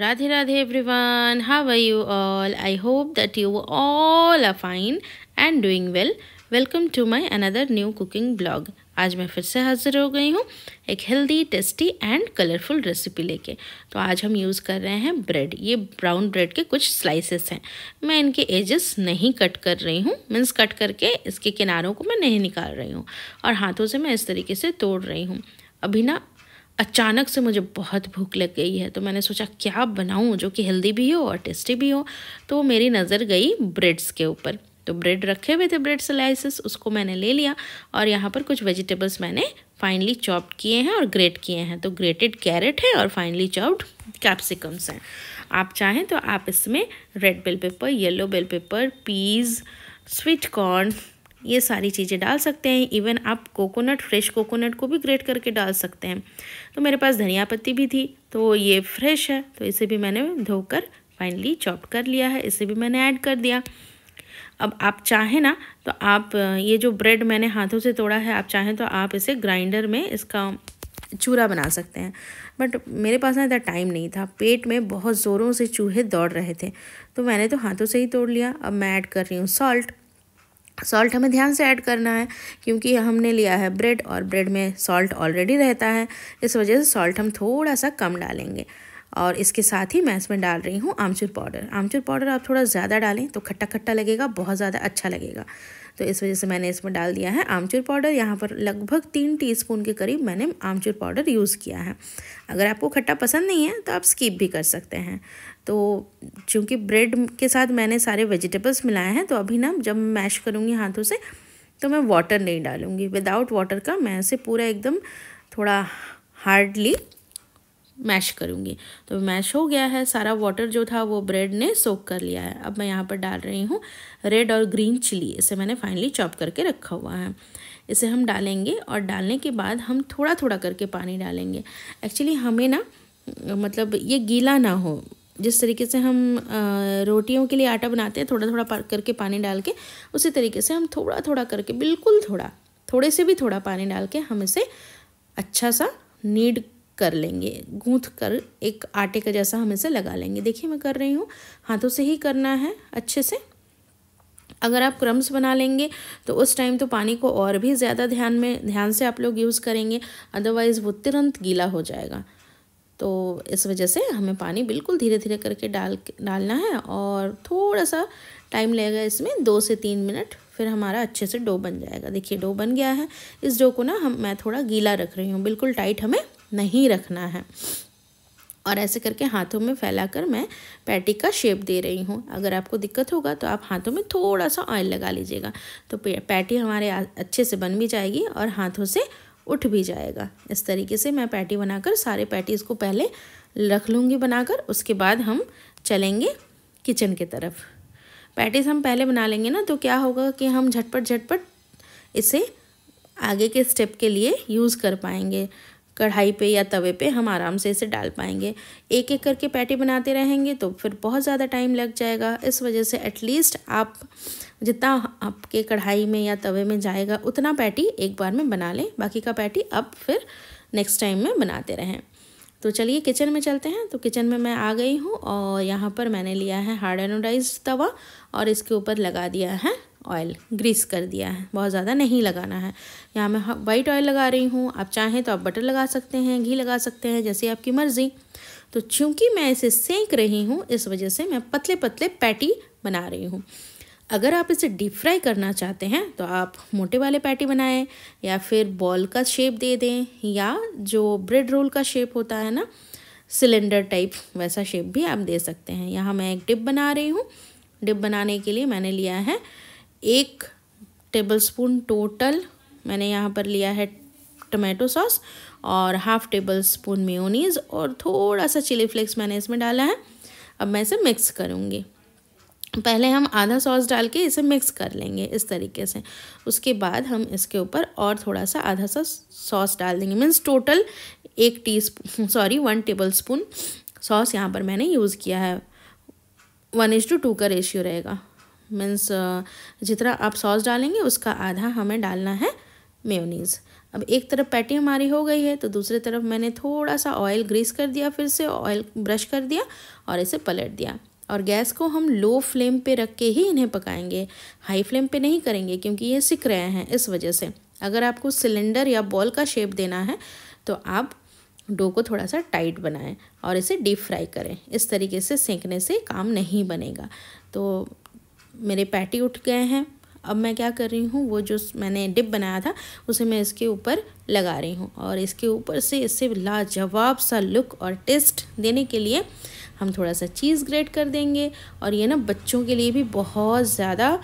Radhe Radhe everyone how are you all I hope that you all are fine and doing well welcome to my another new cooking blog आज मैं फिर से हाज़िर हो गई हूँ एक healthy tasty and colourful recipe लेके तो आज हम यूज़ कर रहे हैं ब्रेड ये ब्राउन ब्रेड के कुछ स्लाइसेस हैं मैं इनके एजेस नहीं कट कर रही हूँ मीन्स कट करके इसके किनारों को मैं नहीं निकाल रही हूँ और हाथों से मैं इस तरीके से तोड़ रही हूँ अभी ना अचानक से मुझे बहुत भूख लग गई है तो मैंने सोचा क्या बनाऊँ जो कि हेल्दी भी हो और टेस्टी भी हो तो मेरी नज़र गई ब्रेड्स के ऊपर तो ब्रेड रखे हुए थे ब्रेड स्लाइसिस उसको मैंने ले लिया और यहाँ पर कुछ वेजिटेबल्स मैंने फाइनली चॉप्ड किए हैं और ग्रेट किए हैं तो ग्रेटेड कैरेट है और फाइनली चॉप्ड कैप्सिकम्स हैं आप चाहें तो आप इसमें red bell pepper yellow bell pepper peas sweet corn ये सारी चीज़ें डाल सकते हैं इवन आप कोकोनट फ्रेश कोकोनट को भी ग्रेट करके डाल सकते हैं तो मेरे पास धनिया पत्ती भी थी तो ये फ्रेश है तो इसे भी मैंने धोकर फाइनली चॉप कर लिया है इसे भी मैंने ऐड कर दिया अब आप चाहें ना तो आप ये जो ब्रेड मैंने हाथों से तोड़ा है आप चाहें तो आप इसे ग्राइंडर में इसका चूरा बना सकते हैं बट मेरे पास ना इतना टाइम नहीं था पेट में बहुत ज़ोरों से चूहे दौड़ रहे थे तो मैंने तो हाथों से ही तोड़ लिया अब मैं ऐड कर रही हूँ सॉल्ट सॉल्ट हमें ध्यान से ऐड करना है क्योंकि हमने लिया है ब्रेड और ब्रेड में सॉल्ट ऑलरेडी रहता है इस वजह से सॉल्ट हम थोड़ा सा कम डालेंगे और इसके साथ ही मैं इसमें डाल रही हूँ आमचूर पाउडर आमचूर पाउडर आप थोड़ा ज़्यादा डालें तो खट्टा खट्टा लगेगा बहुत ज़्यादा अच्छा लगेगा तो इस वजह से मैंने इसमें डाल दिया है आमचूर पाउडर यहाँ पर लगभग तीन टीस्पून के करीब मैंने आमचूर पाउडर यूज़ किया है अगर आपको खट्टा पसंद नहीं है तो आप स्किप भी कर सकते हैं तो चूँकि ब्रेड के साथ मैंने सारे वेजिटेबल्स मिलाए हैं तो अभी ना जब मैश करूँगी हाथों से तो मैं वाटर नहीं डालूँगी विदाउट वाटर का मैं इसे पूरा एकदम थोड़ा हार्डली मैश करूँगी तो मैश हो गया है सारा वाटर जो था वो ब्रेड ने सोख कर लिया है अब मैं यहाँ पर डाल रही हूँ रेड और ग्रीन चिली इसे मैंने फाइनली चॉप करके रखा हुआ है इसे हम डालेंगे और डालने के बाद हम थोड़ा थोड़ा करके पानी डालेंगे एक्चुअली हमें ना मतलब ये गीला ना हो जिस तरीके से हम रोटियों के लिए आटा बनाते हैं थोड़ा थोड़ा करके पानी डाल के उसी तरीके से हम थोड़ा थोड़ा करके बिल्कुल थोड़ा थोड़े से भी थोड़ा पानी डाल के हम इसे अच्छा सा नीड कर लेंगे गूँथ कर एक आटे का जैसा हम इसे लगा लेंगे देखिए मैं कर रही हूँ हाथों से ही करना है अच्छे से अगर आप क्रम्स बना लेंगे तो उस टाइम तो पानी को और भी ज़्यादा ध्यान में ध्यान से आप लोग यूज़ करेंगे अदरवाइज़ वो तुरंत गीला हो जाएगा तो इस वजह से हमें पानी बिल्कुल धीरे धीरे करके डाल डालना है और थोड़ा सा टाइम लगेगा इसमें दो से तीन मिनट फिर हमारा अच्छे से डो बन जाएगा देखिए डो बन गया है इस डो को ना हम मैं थोड़ा गीला रख रही हूँ बिल्कुल टाइट हमें नहीं रखना है और ऐसे करके हाथों में फैलाकर मैं पैटी का शेप दे रही हूँ अगर आपको दिक्कत होगा तो आप हाथों में थोड़ा सा ऑयल लगा लीजिएगा तो पैटी हमारे अच्छे से बन भी जाएगी और हाथों से उठ भी जाएगा इस तरीके से मैं पैटी बनाकर सारे पैटीज़ को पहले रख लूँगी बनाकर उसके बाद हम चलेंगे किचन की तरफ पैटीज़ हम पहले बना लेंगे ना तो क्या होगा कि हम झटपट झटपट इसे आगे के स्टेप के लिए यूज़ कर पाएंगे कढ़ाई पे या तवे पे हम आराम से इसे डाल पाएंगे एक एक करके पैटी बनाते रहेंगे तो फिर बहुत ज़्यादा टाइम लग जाएगा इस वजह से एटलीस्ट आप जितना आपके कढ़ाई में या तवे में जाएगा उतना पैटी एक बार में बना लें बाकी का पैटी अब फिर नेक्स्ट टाइम में बनाते रहें तो चलिए किचन में चलते हैं तो किचन में मैं आ गई हूँ और यहाँ पर मैंने लिया है हार्ड एनोडाइज तवा और इसके ऊपर लगा दिया है ऑयल ग्रीस कर दिया है बहुत ज़्यादा नहीं लगाना है यहाँ मैं वाइट ऑयल लगा रही हूँ आप चाहें तो आप बटर लगा सकते हैं घी लगा सकते हैं जैसे आपकी मर्ज़ी तो चूँकि मैं इसे सेंक रही हूँ इस वजह से मैं पतले पतले पैटी बना रही हूँ अगर आप इसे डीप फ्राई करना चाहते हैं तो आप मोटे वाले पैटी बनाएं या फिर बॉल का शेप दे दें या जो ब्रेड रोल का शेप होता है ना सिलेंडर टाइप वैसा शेप भी आप दे सकते हैं यहाँ मैं एक डिप बना रही हूँ डिप बनाने के लिए मैंने लिया है एक टेबलस्पून टोटल मैंने यहाँ पर लिया है टमाटो सॉस और हाफ टेबल स्पून मेयोनीज और थोड़ा सा चिली फ्लेक्स मैंने इसमें डाला है अब मैं इसे मिक्स करूँगी पहले हम आधा सॉस डाल के इसे मिक्स कर लेंगे इस तरीके से उसके बाद हम इसके ऊपर और थोड़ा सा आधा सा सॉस डाल देंगे मीन्स टोटल एक tea sorry one tablespoon sauce यहाँ पर मैंने यूज़ किया है वन इज टू टू का रेशियो रहेगा मीन्स जितना आप सॉस डालेंगे उसका आधा हमें डालना है मेयोनीज़ अब एक तरफ पैटी हमारी हो गई है तो दूसरी तरफ मैंने थोड़ा सा ऑयल ग्रीस कर दिया फिर से ऑयल ब्रश कर दिया और इसे पलट दिया और गैस को हम लो फ्लेम पे रख के ही इन्हें पकाएंगे हाई फ्लेम पे नहीं करेंगे क्योंकि ये सिक रहे हैं इस वजह से अगर आपको सिलेंडर या बॉल का शेप देना है तो आप डो को थोड़ा सा टाइट बनाएं और इसे डीप फ्राई करें इस तरीके से सेंकने से काम नहीं बनेगा तो मेरे पैटी उठ गए हैं अब मैं क्या कर रही हूँ वो जो मैंने डिप बनाया था उसे मैं इसके ऊपर लगा रही हूँ और इसके ऊपर से इसे लाजवाब सा लुक और टेस्ट देने के लिए हम थोड़ा सा चीज़ ग्रेट कर देंगे और ये ना बच्चों के लिए भी बहुत ज़्यादा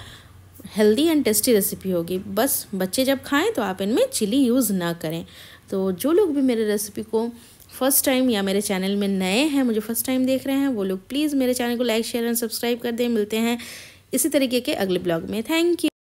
हेल्दी एंड टेस्टी रेसिपी होगी बस बच्चे जब खाएं तो आप इनमें चिली यूज़ ना करें तो जो लोग भी मेरे रेसिपी को फर्स्ट टाइम या मेरे चैनल में नए हैं मुझे फर्स्ट टाइम देख रहे हैं वो लोग प्लीज़ मेरे चैनल को लाइक शेयर एंड सब्सक्राइब कर दें मिलते हैं इसी तरीके के अगले ब्लॉग में थैंक यू